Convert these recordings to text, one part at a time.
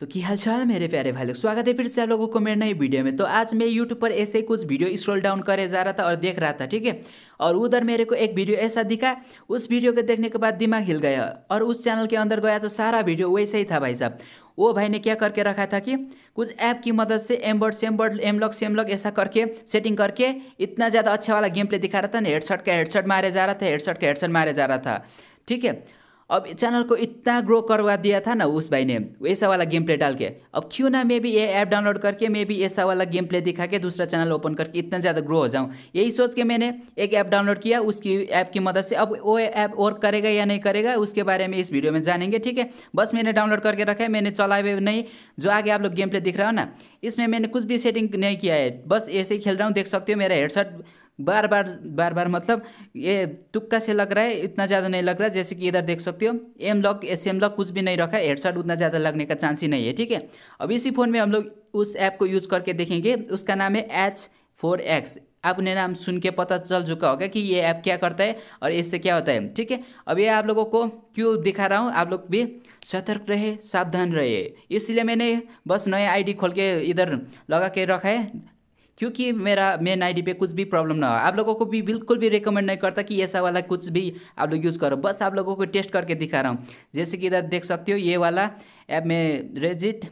तो की हालचाल मेरे प्यारे भाई लोग स्वागत है फिर से आप लोगों को मेरे नई वीडियो में तो आज मैं यूट्यूब पर ऐसे ही कुछ वीडियो स्क्रॉल डाउन करे जा रहा था और देख रहा था ठीक है और उधर मेरे को एक वीडियो ऐसा दिखा उस वीडियो को देखने के बाद दिमाग हिल गया और उस चैनल के अंदर गया तो सारा वीडियो वैसे ही था भाई साहब वो भाई ने क्या करके रखा था कि कुछ ऐप की मदद से एम सेमबर्ड सेम सेमलॉक ऐसा करके सेटिंग करके इतना ज़्यादा अच्छा वाला गेम प्ले दिखा रहा था ना हेडसेट का हेडसेट मारे जा रहा था हेडसेट का हेडसेट मारे जा रहा था ठीक है अब चैनल को इतना ग्रो करवा दिया था ना उस भाई ने ऐसा वाला गेम प्ले डाल के अब क्यों ना मे भी ये ऐप डाउनलोड करके मे भी ऐसा वाला गेम प्ले दिखा के दूसरा चैनल ओपन करके इतना ज़्यादा ग्रो हो जाऊँ यही सोच के मैंने एक ऐप डाउनलोड किया उसकी ऐप की मदद से अब वो ऐप वर्क करेगा या नहीं करेगा उसके बारे में इस वीडियो में जानेंगे ठीक है बस मैंने डाउनलोड करके रखा है मैंने चलाए नहीं जो आगे आप लोग गेम प्ले दिख रहा हो ना इसमें मैंने कुछ भी सेटिंग नहीं किया है बस ऐसे ही खेल रहा हूँ देख सकते हो मेरा हेडसेट बार बार बार बार मतलब ये तुक्का से लग रहा है इतना ज़्यादा नहीं लग रहा है जैसे कि इधर देख सकते हो M lock S M lock कुछ भी नहीं रखा है हेडसेट उतना ज़्यादा लगने का चांस ही नहीं है ठीक है अब इसी फ़ोन में हम लोग उस ऐप को यूज़ करके देखेंगे उसका नाम है एच फोर एक्स आपने नाम सुन के पता चल चुका होगा कि ये ऐप क्या करता है और इससे क्या होता है ठीक है अब ये आप लोगों को क्यों दिखा रहा हूँ आप लोग भी सतर्क रहे सावधान रहे इसलिए मैंने बस नया आईडी खोल के इधर लगा के रखा है क्योंकि मेरा मेन आईडी पे कुछ भी प्रॉब्लम ना हो आप लोगों को भी बिल्कुल भी रिकमेंड नहीं करता कि ऐसा वाला कुछ भी आप लोग यूज़ करो बस आप लोगों को टेस्ट करके दिखा रहा हूँ जैसे कि इधर देख सकते हो ये वाला ऐप में रेजिट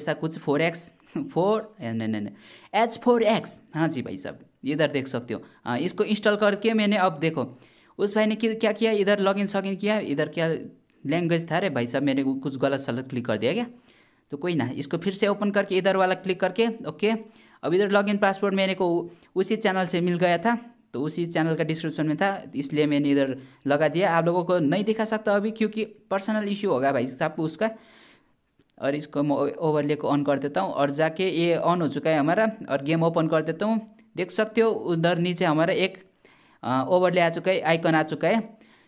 ऐसा कुछ फोर एक्स फोर नहीं नहीं एच फोर एक्स हाँ जी भाई साहब इधर देख सकते हो हाँ इसको इंस्टॉल करके मैंने अब देखो उस भाई ने क्या किया इधर लॉग इन शॉगिन किया इधर क्या लैंग्वेज था अरे भाई साहब मैंने कुछ गलत सलत क्लिक कर दिया क्या तो कोई ना इसको फिर से ओपन करके इधर वाला क्लिक करके ओके अब इधर लॉग इन पासवर्ड मैंने को उसी चैनल से मिल गया था तो उसी चैनल का डिस्क्रिप्शन में था इसलिए मैंने इधर लगा दिया आप लोगों को नहीं दिखा सकता अभी क्योंकि पर्सनल इश्यू होगा भाई साहब उसका और इसको मैं ओवरले को ऑन कर देता हूँ और जाके ये ऑन हो चुका है हमारा और गेम ओपन कर देता हूँ देख सकते हो उधर नीचे हमारा एक ओवरले आ चुका है आइकन आ चुका है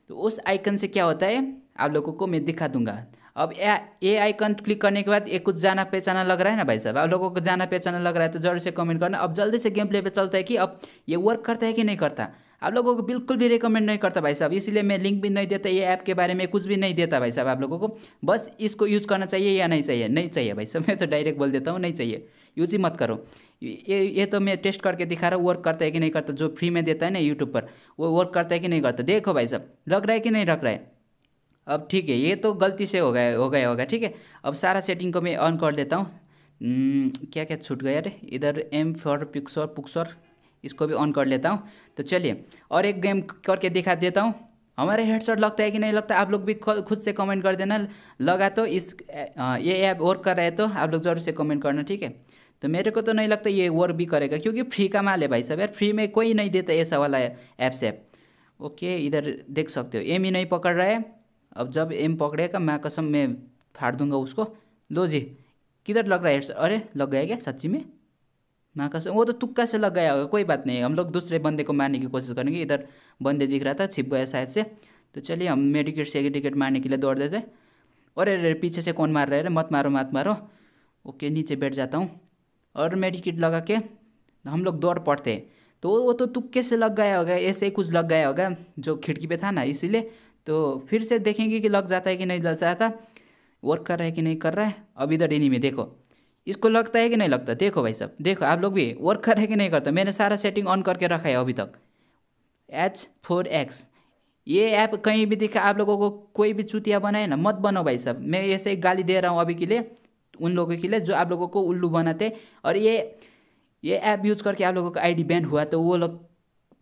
तो उस आइकन से क्या होता है आप लोगों को मैं दिखा दूंगा अब ए ए आइकन क्लिक करने के बाद ये कुछ जाना पहचाना लग रहा है ना भाई साहब आप लोगों को जाना पहचाना लग रहा है तो जरूर से कमेंट करना अब जल्दी से गेम प्ले पे चलता है कि अब ये वर्क करता है कि नहीं करता आप लोगों को बिल्कुल भी रिकमेंड नहीं करता भाई साहब इसलिए मैं लिंक भी नहीं देता ये ऐप के बारे में कुछ भी नहीं देता भाई साहब आप लोगों को बस इसको यूज़ करना चाहिए या नहीं चाहिए नहीं चाहिए भाई साहब मैं तो डायरेक्ट बोल देता हूँ नहीं चाहिए यूज ही मत करो ये ये तो मैं टेस्ट करके दिखा रहा हूँ वर्क करता है कि नहीं करता जो फ्री में देता है ना यूट्यूब पर वो वर्क करता है कि नहीं करता देखो भाई साहब लग रहा है कि नहीं लग रहा है अब ठीक है ये तो गलती से हो गया हो गया होगा ठीक है अब सारा सेटिंग को मैं ऑन कर देता हूँ हम्म, क्या क्या छूट गया अरे इधर एम फॉर पिक्सर पुक्सर इसको भी ऑन कर लेता हूँ तो चलिए और एक गेम करके दिखा देता हूँ हमारे हेडसेट लगता है कि नहीं लगता आप लोग भी खुद से कमेंट कर देना लगा तो इस ये ऐप वर्क कर रहे तो आप लोग ज़रूर से कमेंट करना ठीक है तो मेरे को तो नहीं लगता ये वर्क भी करेगा क्योंकि फ्री का माल है भाई साहब यार फ्री में कोई नहीं देता ऐसा वाला ऐप से ओके इधर देख सकते हो एम ही नहीं पकड़ रहा है अब जब एम पकड़ेगा मैं कसम मैं फाड़ दूंगा उसको लो जी किधर लग रहा है अरे लग गया क्या सच्ची में मैं कसम वो तो तुक्का से लग गया होगा कोई बात नहीं हम लोग दूसरे बंदे को मारने की कोशिश करेंगे इधर बंदे दिख रहा था छिप गया शायद से तो चलिए हम मेडिकेट से टिकट मारने के लिए दौड़ देते अरे अरे पीछे से कौन मार रहे अरे मत मारो मत मारो ओके नीचे बैठ जाता हूँ और मेडिकेट लगा के हम लोग दौड़ पड़ते तो वो तो तुक्के से लग गया होगा ऐसे ही कुछ लग गया होगा जो खिड़की पे था ना इसीलिए तो फिर से देखेंगे कि लग जाता है कि नहीं लग जाता वर्क कर रहा है कि नहीं कर रहा है अब इधर इन्हीं में देखो इसको लगता है कि नहीं लगता देखो भाई साहब देखो आप लोग भी वर्क कर रहे कि नहीं करता मैंने सारा सेटिंग ऑन करके रखा है अभी तक एच फोर एक्स ये ऐप कहीं भी दिखा आप लोगों को कोई भी चुतिया बनाए ना मत बनाओ भाई साहब मैं ऐसे ही गाली दे रहा हूँ अभी के लिए उन लोगों के लिए जो आप लोगों को उल्लू बनाते और ये ये ऐप यूज करके आप लोगों का आईडी बैंड हुआ तो वो लोग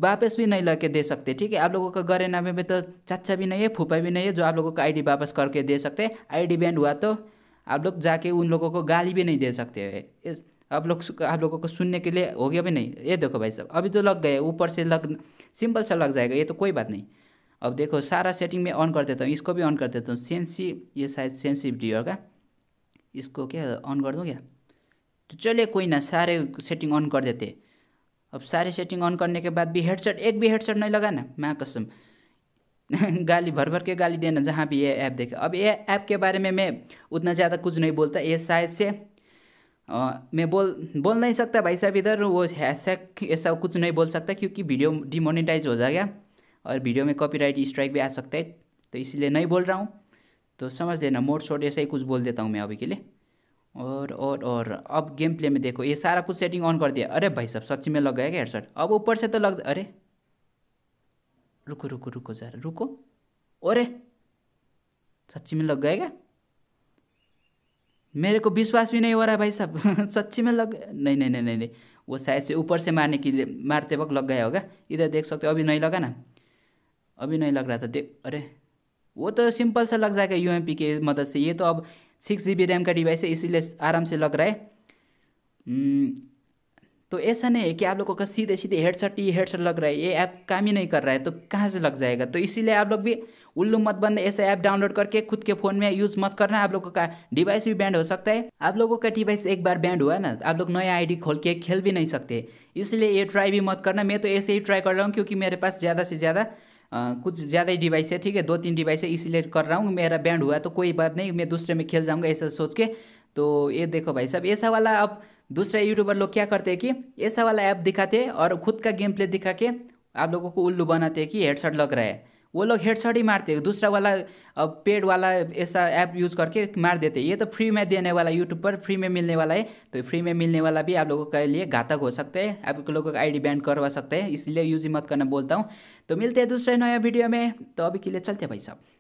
वापस भी नहीं के दे सकते ठीक है आप लोगों का गरेनामे में तो चाचा भी नहीं है फूफा भी नहीं है जो आप लोगों का आईडी वापस करके दे सकते आईडी बैंड हुआ तो आप लोग जाके उन लोगों को गाली भी नहीं दे सकते है आप लोग आप लोगों को सुनने के लिए हो गया भी नहीं ये देखो भाई साहब अभी तो लग गए ऊपर से लग सिंपल सा लग जाएगा ये तो कोई बात नहीं अब देखो सारा सेटिंग में ऑन कर देता हूँ इसको भी ऑन कर देता हूँ सेंसी ये शायद सेंसिटिविटी होगा इसको क्या ऑन कर दूँ क्या तो चलिए कोई ना सारे सेटिंग ऑन कर देते अब सारे सेटिंग ऑन करने के बाद भी हेडसेट एक भी हेडसेट नहीं लगाना माँ कसम गाली भर भर के गाली देना जहाँ भी ये ऐप देखे अब ये ऐप के बारे में मैं उतना ज़्यादा कुछ नहीं बोलता ये शायद से आ, मैं बोल बोल नहीं सकता भाई साहब इधर वो ऐसा ऐसा कुछ नहीं बोल सकता क्योंकि वीडियो डिमोनेटाइज हो जाएगा और वीडियो में कॉपीराइट स्ट्राइक भी आ सकता है तो इसलिए नहीं बोल रहा हूँ तो समझ लेना मोड शोट ऐसा ही कुछ बोल देता हूँ मैं अभी के लिए और और और अब गेम प्ले में देखो ये सारा कुछ सेटिंग ऑन कर दिया अरे भाई साहब सच्ची में लग गया क्या हेडसेट अब ऊपर से तो लग अरे रुको रुको रुको जरा रुको अरे सच्ची में लग गया क्या मेरे को विश्वास भी नहीं हो रहा है भाई साहब सच्ची में लग नहीं नहीं नहीं नहीं नहीं वो शायद से ऊपर से मारने के लिए मारते वक्त लग गया होगा इधर देख सकते हो अभी नहीं लगा ना अभी नहीं लग रहा था देख अरे वो तो सिंपल सा लग जाएगा यू के मदद से ये तो अब सिक्स जी बी रैम का डिवाइस है इसीलिए आराम से लग रहा है हम्म, तो ऐसा नहीं है कि आप लोगों का सीधे सीधे हेडसेट ही हेडसेट लग रहा है ये ऐप काम ही नहीं कर रहा है तो कहाँ से लग जाएगा तो इसीलिए आप लोग भी उल्लू मत बनना ऐसा ऐप डाउनलोड करके खुद के फ़ोन में यूज़ मत करना आप लोगों का डिवाइस भी बैंड हो सकता है आप लोगों का डिवाइस एक बार बैंड हुआ ना आप लोग नया आईडी खोल के खेल भी नहीं सकते इसलिए ये ट्राई भी मत करना मैं तो ऐसे ही ट्राई कर रहा हूँ क्योंकि मेरे पास ज़्यादा से ज़्यादा आ, कुछ ज़्यादा ही डिवाइस है ठीक है दो तीन डिवाइस है इसलिए कर रहा हूँ मेरा बैंड हुआ तो कोई बात नहीं मैं दूसरे में खेल जाऊँगा ऐसा सोच के तो ये देखो भाई साहब ऐसा वाला अब दूसरे यूट्यूबर लोग क्या करते हैं कि ऐसा वाला ऐप दिखाते और खुद का गेम प्ले दिखा के आप लोगों को उल्लू बनाते हैं कि हेडसेट लग रहा है वो लोग हेडशॉट ही मारते दूसरा वाला पेड वाला ऐसा ऐप यूज़ करके मार देते हैं ये तो फ्री में देने वाला यूट्यूब पर फ्री में मिलने वाला है तो फ्री में मिलने वाला भी आप लोगों के लिए घातक हो सकते हैं आप लोगों का आईडी बैंड करवा सकते हैं इसलिए यूज़ ही मत करना बोलता हूँ तो मिलते हैं दूसरे नया वीडियो में तो अभी के लिए चलते भाई साहब